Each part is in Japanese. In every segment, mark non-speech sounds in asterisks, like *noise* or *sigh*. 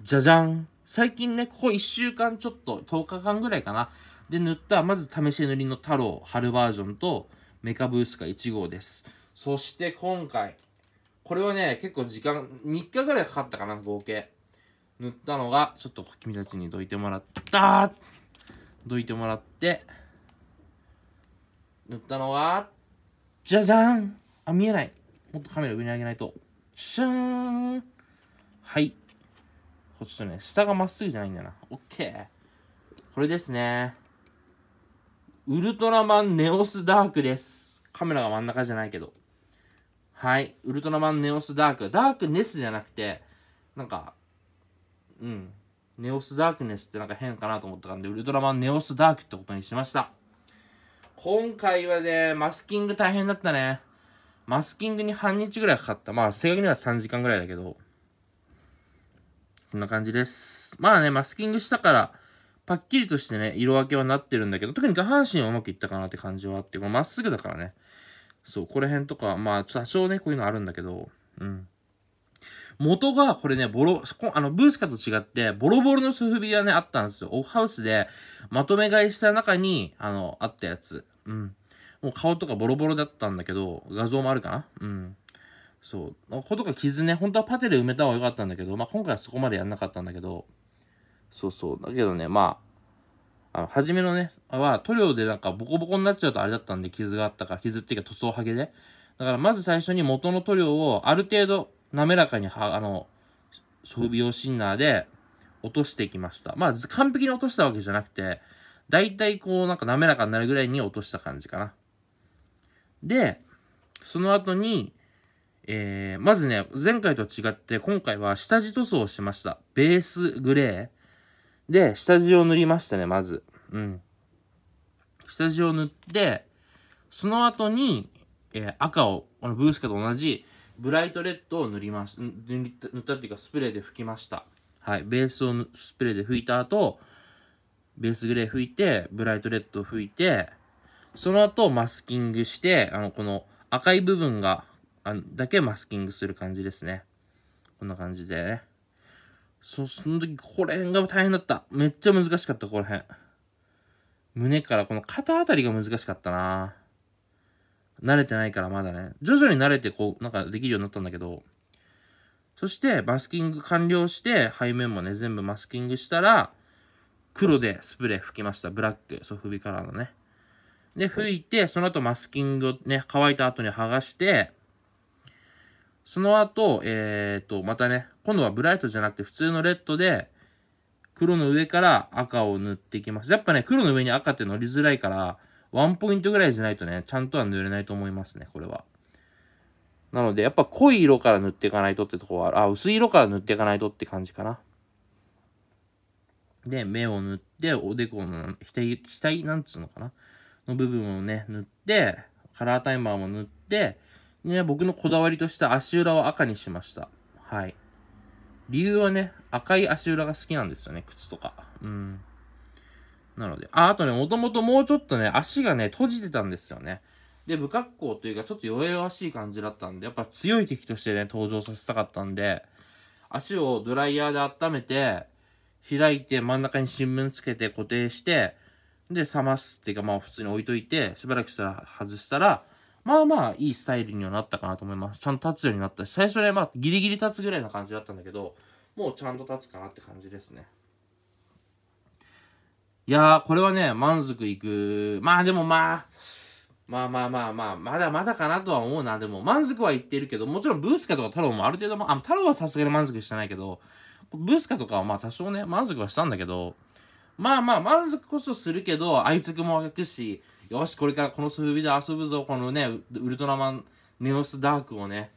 じゃじゃん最近ね、ここ1週間ちょっと、10日間ぐらいかな。で、塗った、まず試し塗りの太郎、春バージョンと、メカブースカ1号です。そして今回、これはね、結構時間、3日ぐらいかかったかな、合計。塗ったのが、ちょっと君たちにどいてもらったどいてもらって、塗ったのは、じゃじゃんあ、見えない。もっとカメラ上に上げないと。シューンはい。こっちとね、下がまっすぐじゃないんだな。オッケー。これですね。ウルトラマンネオスダークです。カメラが真ん中じゃないけど。はい。ウルトラマンネオスダーク。ダークネスじゃなくて、なんか、うん。ネオスダークネスってなんか変かなと思ったんで、ウルトラマンネオスダークってことにしました。今回はね、マスキング大変だったね。マスキングに半日ぐらいかかった。まあ、正確には3時間ぐらいだけど。こんな感じです。まあね、マスキングしたから、パッキリとしてね、色分けはなってるんだけど、特に下半身はうまくいったかなって感じはあって、まっすぐだからね。そう、これ辺とか、まあ、多少ね、こういうのあるんだけど、うん。元が、これね、ボロ、そこ、あの、ブースカと違って、ボロボロのソフビがね、あったんですよ。オフハウスで、まとめ買いした中に、あの、あったやつ。うん。もう顔とかボロボロだったんだけど、画像もあるかなうん。そう。ことか傷ね、本当はパテで埋めた方が良かったんだけど、まあ今回はそこまでやんなかったんだけど、そうそう。だけどね、まあ、あの初めのね、は塗料でなんかボコボコになっちゃうとあれだったんで、傷があったから、傷っていうか塗装はげで。だからまず最初に元の塗料をある程度滑らかには、あの、装備用シンナーで落としていきました。まあ完璧に落としたわけじゃなくて、だいたいこうなんか滑らかになるぐらいに落とした感じかな。で、その後に、えー、まずね、前回と違って今回は下地塗装をしました。ベースグレーで下地を塗りましたね、まず。うん。下地を塗って、その後に、えー、赤を、このブースカと同じブライトレッドを塗ります。塗ったっていうかスプレーで拭きました。はい。ベースをスプレーで拭いた後、ベースグレー拭いて、ブライトレッド拭いて、その後マスキングして、あの、この赤い部分があだけマスキングする感じですね。こんな感じでそ、その時、これ辺が大変だった。めっちゃ難しかった、この辺。胸から、この肩あたりが難しかったな慣れてないからまだね。徐々に慣れて、こう、なんかできるようになったんだけど。そして、マスキング完了して、背面もね、全部マスキングしたら、黒でスプレー吹きました。ブラック、ソフビカラーのね。で、拭いて、その後マスキングをね、乾いた後に剥がして、その後、えっ、ー、と、またね、今度はブライトじゃなくて普通のレッドで、黒の上から赤を塗っていきます。やっぱね、黒の上に赤って乗りづらいから、ワンポイントぐらいじゃないとね、ちゃんとは塗れないと思いますね、これは。なので、やっぱ濃い色から塗っていかないとってとこは、あ、薄い色から塗っていかないとって感じかな。で、目を塗って、おでこの、額、額なんつうのかなの部分をね、塗って、カラータイマーも塗って、ね、僕のこだわりとして足裏を赤にしました。はい。理由はね、赤い足裏が好きなんですよね、靴とか。うん。なので、あ、あとね、もともともうちょっとね、足がね、閉じてたんですよね。で、不格好というか、ちょっと弱々しい感じだったんで、やっぱ強い敵としてね、登場させたかったんで、足をドライヤーで温めて、開いて真ん中に新聞つけて固定して、で、冷ますっていうか、まあ普通に置いといて、しばらくしたら外したら、まあまあいいスタイルにはなったかなと思います。ちゃんと立つようになったし、最初はまあギリギリ立つぐらいな感じだったんだけど、もうちゃんと立つかなって感じですね。いやー、これはね、満足いく。まあでもまあ、まあまあまあまあ、まだまだかなとは思うな。でも、満足は言ってるけど、もちろんブースカとか太郎もある程度も、あ、太郎はさすがに満足してないけど、ブースカとかはまあ多少ね、満足はしたんだけど、まあまあ、満足こそするけど、愛着も湧くし、よし、これからこの遊びで遊ぶぞ、このね、ウルトラマン、ネオスダークをね、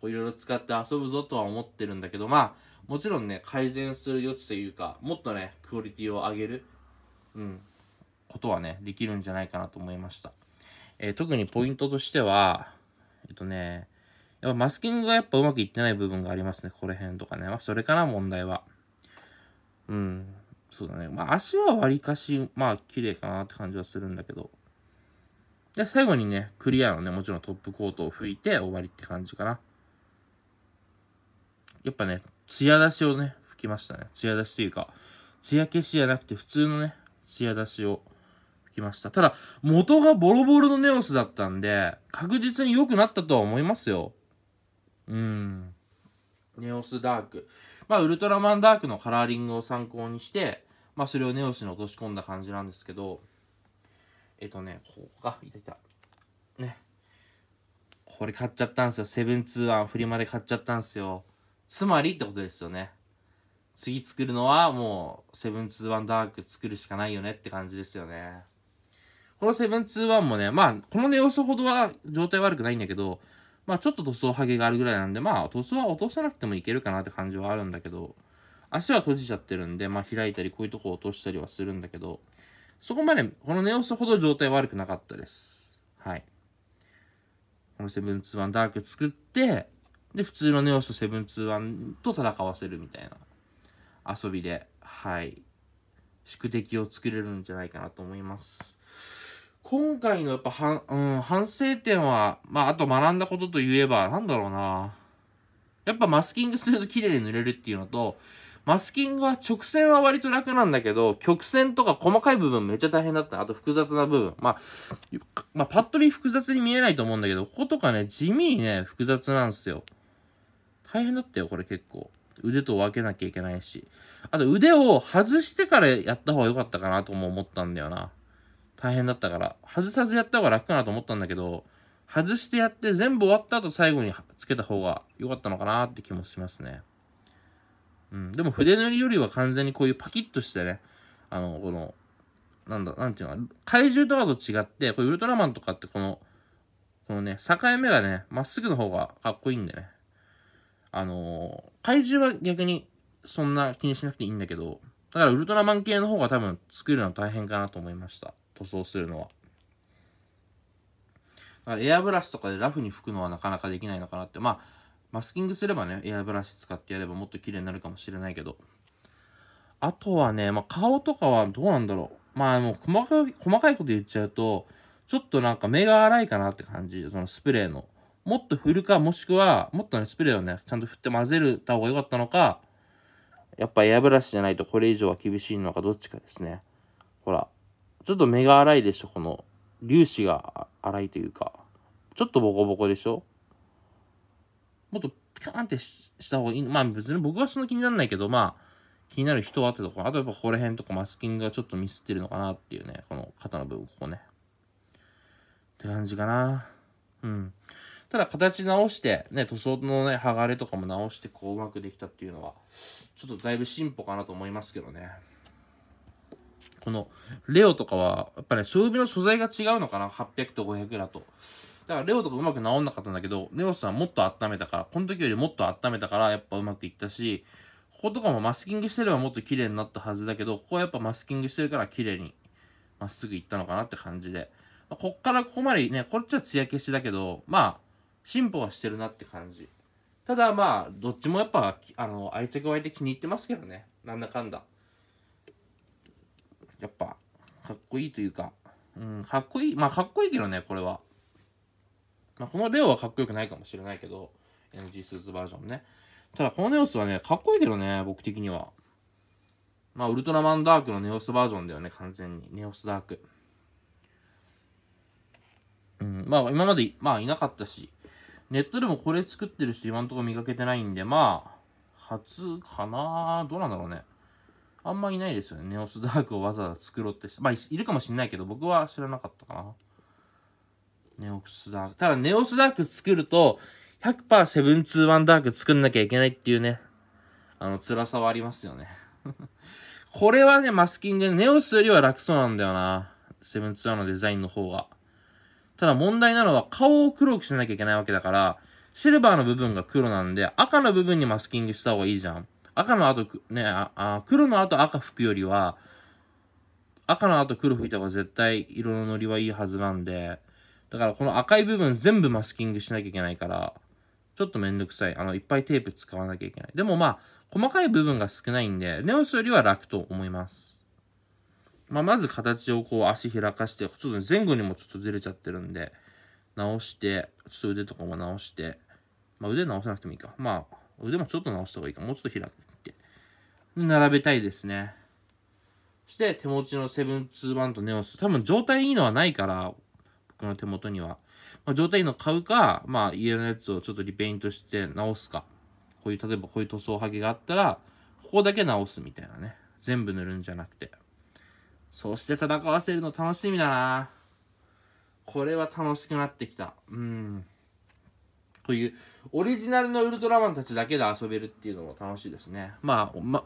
こういろいろ使って遊ぶぞとは思ってるんだけど、まあ、もちろんね、改善する余地というか、もっとね、クオリティを上げる、うん、ことはね、できるんじゃないかなと思いました。えー、特にポイントとしては、えっとね、やっぱマスキングがやっぱうまくいってない部分がありますね、ここら辺とかね。まあ、それかな、問題は。うん、そうだね。まあ、足はわりかし、まあ、綺麗かなって感じはするんだけど。で、最後にね、クリアのね、もちろんトップコートを拭いて終わりって感じかな。やっぱね、艶出しをね、拭きましたね。艶出しというか、艶消しじゃなくて普通のね、艶出しを拭きました。ただ、元がボロボロのネオスだったんで、確実に良くなったとは思いますよ。うん。ネオスダーク。まあ、ウルトラマンダークのカラーリングを参考にして、まあ、それをネオスに落とし込んだ感じなんですけど、えっとね、ここか、いたいた。ね。これ買っちゃったんすよ。セブンツーワンフリマで買っちゃったんすよ。つまりってことですよね。次作るのはもう、セブンツーワンダーク作るしかないよねって感じですよね。このセブンツーワンもね、まあ、このネオスほどは状態悪くないんだけど、まあ、ちょっと塗装ハゲがあるぐらいなんで、まあ、塗装は落とさなくてもいけるかなって感じはあるんだけど、足は閉じちゃってるんで、まあ、開いたり、こういうとこ落としたりはするんだけど、そこまで、このネオスほど状態悪くなかったです。はい。このセブンツーワンダーク作って、で、普通のネオスとセブンツーワンと戦わせるみたいな遊びで、はい。宿敵を作れるんじゃないかなと思います。今回のやっぱは、うん、反省点は、まあ、あと学んだことといえば、なんだろうな。やっぱマスキングすると綺麗に塗れるっていうのと、マスキングは直線は割と楽なんだけど、曲線とか細かい部分めっちゃ大変だった。あと複雑な部分。まあ、まあ、パッと見複雑に見えないと思うんだけど、こことかね、地味にね、複雑なんですよ。大変だったよ、これ結構。腕と分けなきゃいけないし。あと腕を外してからやった方が良かったかなとも思ったんだよな。大変だったから。外さずやった方が楽かなと思ったんだけど、外してやって全部終わった後最後につけた方が良かったのかなって気もしますね。うん、でも筆塗りよりは完全にこういうパキッとしてね、あの、この、なんだ、なんていうの怪獣とかと違って、これウルトラマンとかってこの、このね、境目がね、まっすぐの方がかっこいいんでね。あのー、怪獣は逆にそんな気にしなくていいんだけど、だからウルトラマン系の方が多分作るのは大変かなと思いました。塗装するのは。だからエアブラシとかでラフに拭くのはなかなかできないのかなって。まあマスキングすればね、エアブラシ使ってやればもっと綺麗になるかもしれないけど。あとはね、まあ、顔とかはどうなんだろう。まあ、もう細かい、細かいこと言っちゃうと、ちょっとなんか目が荒いかなって感じ。そのスプレーの。もっと振るか、もしくは、もっとね、スプレーをね、ちゃんと振って混ぜるた方が良かったのか、やっぱエアブラシじゃないとこれ以上は厳しいのか、どっちかですね。ほら、ちょっと目が荒いでしょ、この、粒子が荒いというか、ちょっとボコボコでしょもっとピカーンってした方がいい。まあ別に僕はそんな気にならないけど、まあ気になる人はってところ。あとやっぱここら辺とかマスキングがちょっとミスってるのかなっていうね。この肩の部分、ここね。って感じかな。うん。ただ形直して、ね、塗装のね、剥がれとかも直して、こううまくできたっていうのは、ちょっとだいぶ進歩かなと思いますけどね。この、レオとかは、やっぱり、ね、装備の素材が違うのかな ?800 と500だと。だからレオとかうまく治んなかったんだけど、ネオスはもっと温めたから、この時よりもっと温めたから、やっぱうまくいったし、こことかもマスキングしてればもっと綺麗になったはずだけど、ここはやっぱマスキングしてるから綺麗に、まっすぐいったのかなって感じで。まあ、こっからここまでね、こっちは艶消しだけど、まあ、進歩はしてるなって感じ。ただまあ、どっちもやっぱ、あの、愛着湧いて気に入ってますけどね。なんだかんだ。やっぱ、かっこいいというか、うん、かっこいい。まあ、かっこいいけどね、これは。まあ、このレオはかっこよくないかもしれないけど、NG スーツバージョンね。ただ、このネオスはね、かっこいいけどね、僕的には。まあ、ウルトラマンダークのネオスバージョンだよね、完全に。ネオスダーク。うん、まあ、今まで、まあ、いなかったし、ネットでもこれ作ってる人今んとこ見かけてないんで、まあ、初かなどうなんだろうね。あんまいないですよね。ネオスダークをわざわざ作ろうってまあ、いるかもしんないけど、僕は知らなかったかな。ネオスダーク。ただ、ネオスダーク作ると、100%セブンツーワンダーク作んなきゃいけないっていうね、あの、辛さはありますよね *laughs* これはね、マスキング、ネオスよりは楽そうなんだよな。セブンツーワンのデザインの方が。ただ問題なのは顔を黒くしなきゃいけないわけだから、シルバーの部分が黒なんで、赤の部分にマスキングした方がいいじゃん。赤の後、ね、ああ黒の後赤拭くよりは、赤の後黒吹いた方が絶対色のノリはいいはずなんで、だからこの赤い部分全部マスキングしなきゃいけないから、ちょっとめんどくさい。あの、いっぱいテープ使わなきゃいけない。でもまあ、細かい部分が少ないんで、ネオスよりは楽と思います。まあ、まず形をこう足開かして、ちょっと前後にもちょっとずれちゃってるんで、直して、ちょっと腕とかも直して、まあ、腕直さなくてもいいか。まあ、腕もちょっと直した方がいいか。もうちょっと開くって。並べたいですね。そして手持ちのセブンツーワンとネオス。多分状態いいのはないから、僕の手元には。まあ、状態いいの買うか、まあ、家のやつをちょっとリペイントして直すか。こういう、例えばこういう塗装剥げがあったら、ここだけ直すみたいなね。全部塗るんじゃなくて。そして戦わせるの楽しみだなこれは楽しくなってきた。うん。こういうオリジナルのウルトラマンたちだけで遊べるっていうのも楽しいですね。まあ、ま、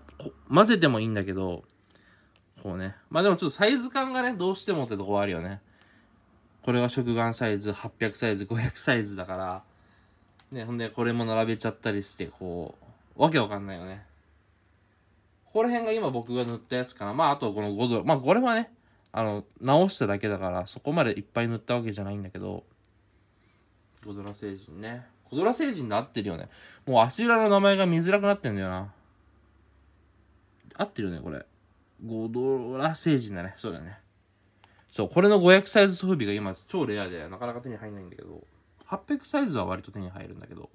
混ぜてもいいんだけど、こうね。まあでもちょっとサイズ感がね、どうしてもってとこあるよね。これは食玩サイズ、800サイズ、500サイズだから、ね、ほんでこれも並べちゃったりして、こう、わけわかんないよね。ここら辺が今僕が塗ったやつかな。まあ、あとこの5度。まあ、これはね、あの、直しただけだから、そこまでいっぱい塗ったわけじゃないんだけど、ゴドラ星人ね。ゴドラ星人で合ってるよね。もう足裏の名前が見づらくなってんだよな。合ってるよね、これ。ゴドラ星人だね。そうだよね。そう、これの500サイズ装備が今超レアで、なかなか手に入んないんだけど、800サイズは割と手に入るんだけど、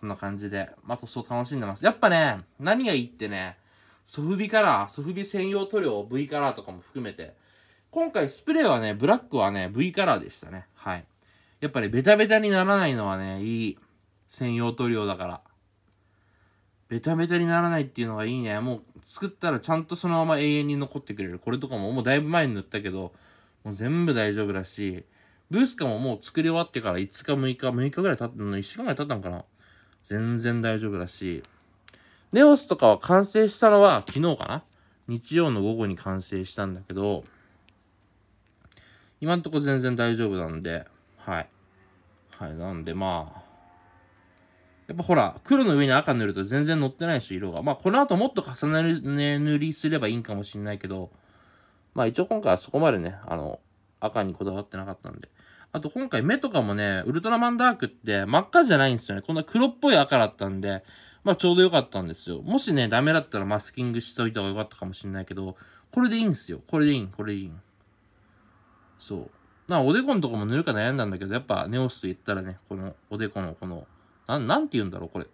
こんな感じで、まあ、塗装楽しんでます。やっぱね、何がいいってね、ソフビカラー、ソフビ専用塗料 V カラーとかも含めて、今回スプレーはね、ブラックはね、V カラーでしたね。はい。やっぱり、ね、ベタベタにならないのはね、いい専用塗料だから。ベタベタにならないっていうのがいいね。もう作ったらちゃんとそのまま永遠に残ってくれる。これとかももうだいぶ前に塗ったけど、もう全部大丈夫だし、ブースカももう作り終わってから5日6日、6日ぐらい経ったの、1週間ぐらい経ったのかな全然大丈夫だし、ネオスとかは完成したのは昨日かな日曜の午後に完成したんだけど、今んとこ全然大丈夫なんで、はい。はい、なんでまあ、やっぱほら、黒の上に赤塗ると全然乗ってないし、色が。まあ、この後もっと重ねる、ね、塗りすればいいんかもしんないけど、まあ一応今回はそこまでね、あの、赤にこだわってなかったんで。あと今回目とかもね、ウルトラマンダークって真っ赤じゃないんですよね。こんな黒っぽい赤だったんで、まあちょうど良かったんですよ。もしね、ダメだったらマスキングしといた方が良かったかもしんないけど、これでいいんですよ。これでいいこれでいいそう。まあおでこのとこも塗るか悩んだんだけど、やっぱネオスと言ったらね、このおでこのこのな、なんて言うんだろう、これ。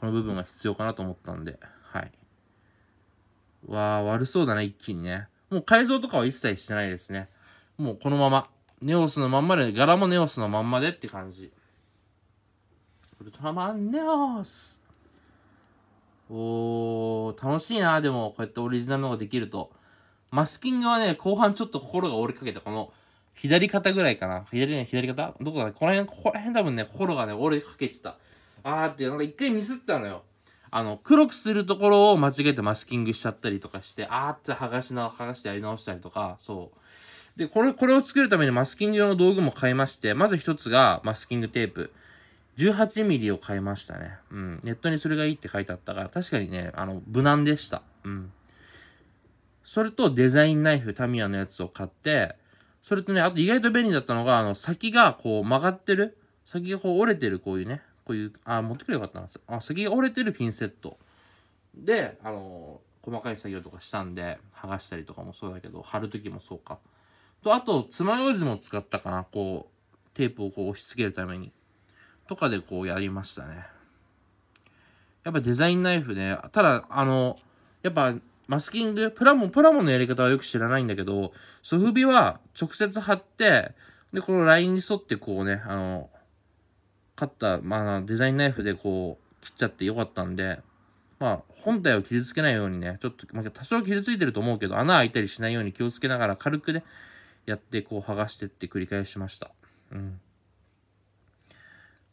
この部分が必要かなと思ったんで、はい。わあ、悪そうだね、一気にね。もう改造とかは一切してないですね。もうこのまま。ネオスのまんまで、柄もネオスのまんまでって感じ。ウルトラマンネオスおー、楽しいな、でも、こうやってオリジナルのができると。マスキングはね、後半ちょっと心が折れかけた、この、左肩ぐらいかな。左ね、左肩どこだこの辺、ここら辺多分ね、心がね、折れかけてた。あーって、なんか一回ミスったのよ。あの、黒くするところを間違えてマスキングしちゃったりとかして、あーって剥がしな、剥がしてやり直したりとか、そう。で、これ、これを作るためにマスキング用の道具も買いまして、まず一つがマスキングテープ。18ミリを買いましたね。うん。ネットにそれがいいって書いてあったから、確かにね、あの、無難でした。うん。それとデザインナイフ、タミヤのやつを買って、それとね、あと意外と便利だったのが、あの、先がこう曲がってる、先がこう折れてる、こういうね、こういう、あ、持ってくればよかったんですあ先が折れてるピンセット。で、あのー、細かい作業とかしたんで、剥がしたりとかもそうだけど、貼るときもそうか。と、あと、爪楊枝も使ったかな、こう、テープをこう押し付けるために。とかでこうやりましたね。やっぱデザインナイフで、ただ、あの、やっぱマスキング、プラモン、プラモンのやり方はよく知らないんだけど、ソフビは直接貼って、で、このラインに沿ってこうね、あの、カッター、まあ、デザインナイフでこう、切っちゃってよかったんで、まあ、本体を傷つけないようにね、ちょっと、まあ、多少傷ついてると思うけど、穴開いたりしないように気をつけながら軽くね、やって、こう、剥がしてって繰り返しました。うん。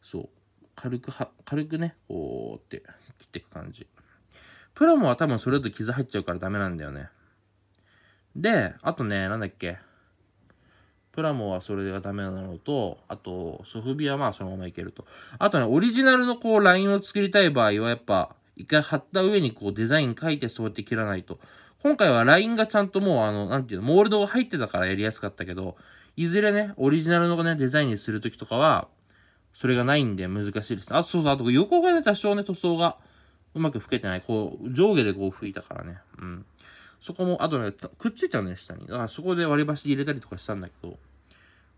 そう。軽くは、軽くね、こうって切っていく感じ。プラモは多分それだと傷入っちゃうからダメなんだよね。で、あとね、なんだっけ。プラモはそれがダメなのと、あと、ソフビはまあそのままいけると。あとね、オリジナルのこう、ラインを作りたい場合はやっぱ、一回貼った上にこう、デザイン書いてそうやって切らないと。今回はラインがちゃんともう、あの、なんていうの、モールドが入ってたからやりやすかったけど、いずれね、オリジナルのね、デザインにするときとかは、それがないんで難しいです。あと、そうだ、あと横がね、多少ね、塗装が。うまく吹けてない。こう、上下でこう吹いたからね。うん。そこも、あとね、くっついたね、下に。だからそこで割り箸入れたりとかしたんだけど、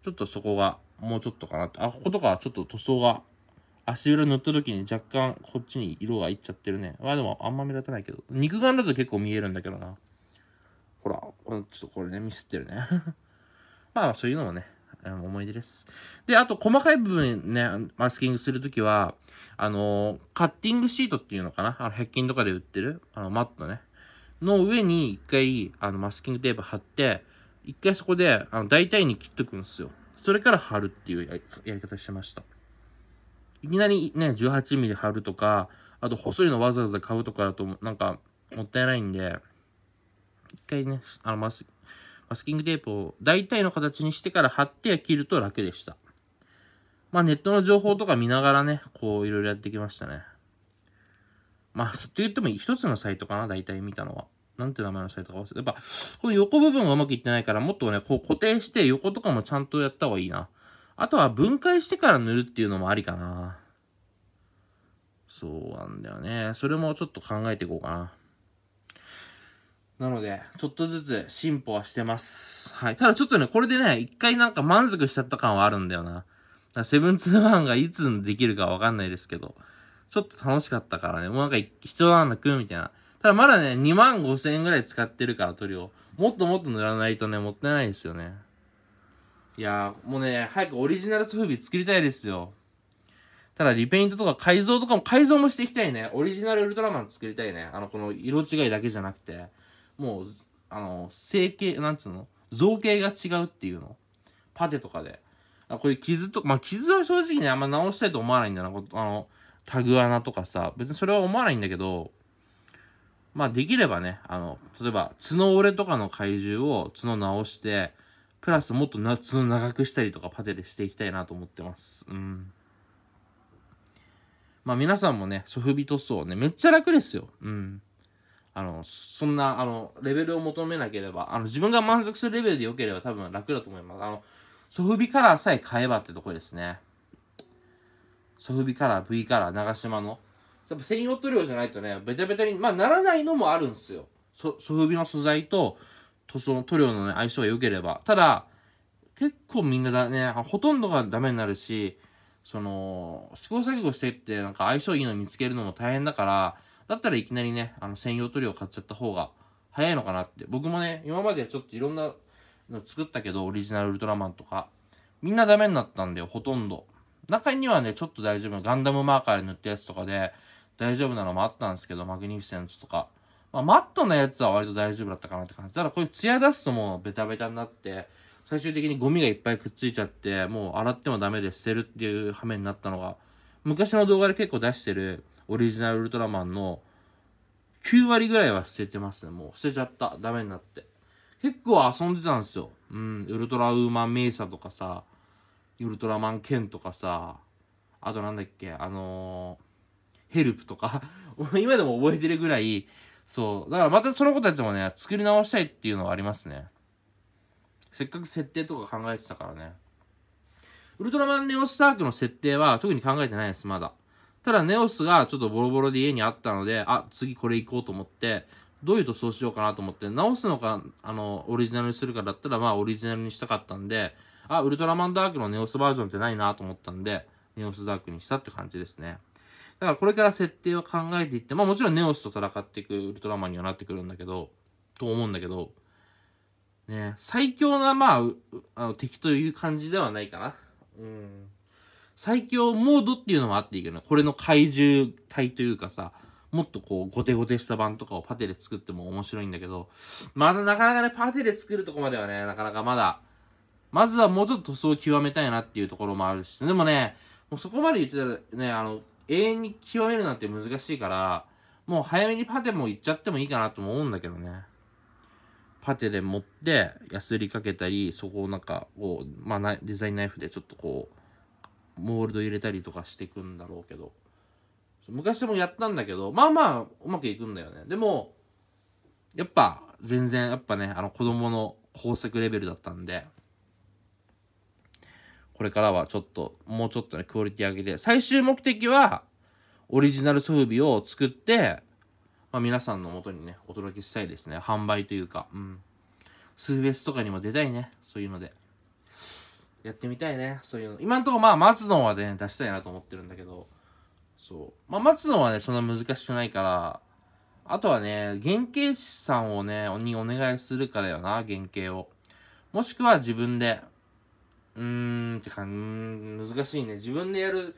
ちょっとそこが、もうちょっとかなと。あ、こことかちょっと塗装が、足裏塗った時に若干こっちに色がいっちゃってるね。まあでもあんま目立たないけど。肉眼だと結構見えるんだけどな。ほら、ちょっとこれね、ミスってるね *laughs* まあそういうのもね、思い出です。で、あと細かい部分ね、マスキングするときは、あの、カッティングシートっていうのかなあの、100均とかで売ってる、あの、マットね。の上に一回、あの、マスキングテープ貼って、一回そこで、あの、大体に切っとくんですよ。それから貼るっていうやり方してました。いきなりね、18ミリ貼るとか、あと細いのわざわざ買うとかだと、なんか、もったいないんで、一回ね、あの、マス、マスキングテープを大体の形にしてから貼って切ると楽でした。まあネットの情報とか見ながらね、こういろいろやってきましたね。まあ、と言っても一つのサイトかな、大体見たのは。なんて名前のサイトか忘れて。やっぱ、この横部分がうまくいってないから、もっとね、こう固定して横とかもちゃんとやった方がいいな。あとは分解してから塗るっていうのもありかな。そうなんだよね。それもちょっと考えていこうかな。なので、ちょっとずつ進歩はしてます。はい。ただちょっとね、これでね、一回なんか満足しちゃった感はあるんだよな。セブンツーワンがいつできるかわかんないですけど、ちょっと楽しかったからね、もうなんか一段落みたいな。ただまだね、2万5千円ぐらい使ってるから塗料。もっともっと塗らないとね、もったいないですよね。いやー、もうね、早くオリジナル装フビ作りたいですよ。ただリペイントとか改造とかも、改造もしていきたいね。オリジナルウルトラマン作りたいね。あの、この色違いだけじゃなくて。もうあの整形なんつうの造形が違うっていうのパテとかでこれ傷とまあ傷は正直ねあんま直したいと思わないんだなあのタグ穴とかさ別にそれは思わないんだけどまあできればねあの例えば角折れとかの怪獣を角直してプラスもっとな角長くしたりとかパテでしていきたいなと思ってますうんまあ皆さんもねソフビ塗装ねめっちゃ楽ですようんあの、そんな、あの、レベルを求めなければ、あの、自分が満足するレベルで良ければ多分楽だと思います。あの、ソフビカラーさえ買えばってとこですね。ソフビカラー、V カラー、長島の。やっぱ専用塗料じゃないとね、ベタベタに、まあ、ならないのもあるんですよ。ソフビの素材と、塗装の塗料の、ね、相性が良ければ。ただ、結構みんなだね、ほとんどがダメになるし、その、試行錯誤してって、なんか相性いいの見つけるのも大変だから、だったらいきなりね、あの、専用塗料買っちゃった方が早いのかなって。僕もね、今までちょっといろんなの作ったけど、オリジナルウルトラマンとか。みんなダメになったんだよ、ほとんど。中にはね、ちょっと大丈夫。ガンダムマーカーで塗ったやつとかで、大丈夫なのもあったんですけど、マグニフィセントとか。まあ、マットなやつは割と大丈夫だったかなって感じ。ただこういうツヤ出すともうベタベタになって、最終的にゴミがいっぱいくっついちゃって、もう洗ってもダメで捨てるっていう羽目になったのが、昔の動画で結構出してる、オリジナルウルトラマンの9割ぐらいは捨ててますね。もう捨てちゃった。ダメになって。結構遊んでたんですよ。うん。ウルトラウーマン名車とかさ、ウルトラマンケンとかさ、あとなんだっけ、あのー、ヘルプとか *laughs* 今でも覚えてるぐらい、そう。だからまたその子たちもね、作り直したいっていうのはありますね。せっかく設定とか考えてたからね。ウルトラマンネオスタークの設定は特に考えてないです、まだ。ただ、ネオスがちょっとボロボロで家にあったので、あ、次これ行こうと思って、どういうとそうしようかなと思って、直すのか、あの、オリジナルにするかだったら、まあ、オリジナルにしたかったんで、あ、ウルトラマンダークのネオスバージョンってないなと思ったんで、ネオスダークにしたって感じですね。だからこれから設定を考えていって、まあもちろんネオスと戦っていくウルトラマンにはなってくるんだけど、と思うんだけど、ね、最強な、まあ、あの敵という感じではないかな。うん。最強モードっていうのもあっていいけど、ね、これの怪獣体というかさ、もっとこう、ゴテゴテした版とかをパテで作っても面白いんだけど、まだなかなかね、パテで作るとこまではね、なかなかまだ、まずはもうちょっと塗装を極めたいなっていうところもあるし、でもね、もうそこまで言ってたらね、あの、永遠に極めるなんて難しいから、もう早めにパテも行っちゃってもいいかなとも思うんだけどね。パテで持って、ヤスリかけたり、そこをなんか、こう、まあ、デザインナイフでちょっとこう、モールド入れたりとかしていくんだろうけど昔もやったんだけどまあまあうまくいくんだよねでもやっぱ全然やっぱねあの子供の工作レベルだったんでこれからはちょっともうちょっとねクオリティ上げて最終目的はオリジナル装備を作ってまあ、皆さんのもとにね、お届けしたいですね。販売というか、うん。ーベースとかにも出たいね。そういうので。やってみたいねそういうの今んとこまあ松野はね出したいなと思ってるんだけどそうまあ松野はねそんな難しくないからあとはね原型師さんをねにお願いするからよな原型をもしくは自分でうーんってか難しいね自分でやる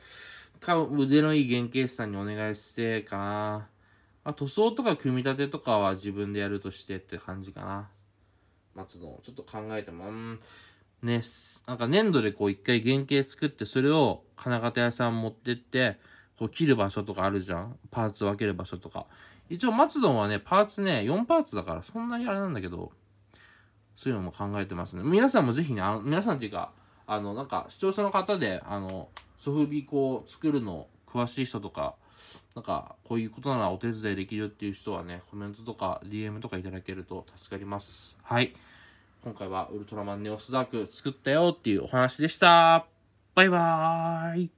か腕のいい原型師さんにお願いしてかなあ塗装とか組み立てとかは自分でやるとしてって感じかな松野ちょっと考えてもうんね、なんか粘土でこう一回原型作って、それを金型屋さん持ってって、こう切る場所とかあるじゃんパーツ分ける場所とか。一応、松ンはね、パーツね、4パーツだから、そんなにあれなんだけど、そういうのも考えてますね。皆さんもぜひね、あの、皆さんっていうか、あの、なんか、視聴者の方で、あの、ソフビこう、作るの詳しい人とか、なんか、こういうことならお手伝いできるっていう人はね、コメントとか DM とかいただけると助かります。はい。今回はウルトラマンネオスダーク作ったよっていうお話でした。バイバーイ。